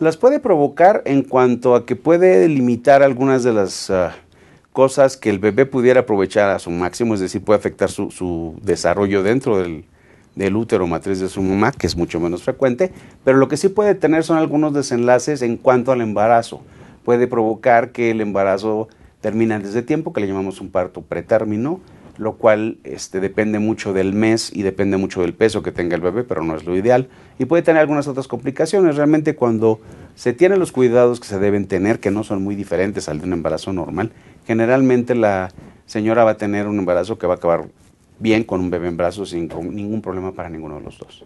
Las puede provocar en cuanto a que puede limitar algunas de las ah, cosas que el bebé pudiera aprovechar a su máximo, es decir, puede afectar su, desarrollo dentro del, útero matriz de su mamá, que es mucho menos frecuente, pero lo que sí puede tener son algunos desenlaces en cuanto al embarazo. Puede provocar que el embarazo termine antes de tiempo, que le llamamos un parto pretérmino, lo cual este, depende mucho del mes y depende mucho del peso que tenga el bebé, pero no es lo ideal. Y puede tener algunas otras complicaciones. Realmente cuando se tienen los cuidados que se deben tener, que no son muy diferentes al de un embarazo normal, generalmente la señora va a tener un embarazo que va a acabar bien con un bebé en brazos sin ningún problema para ninguno de los dos.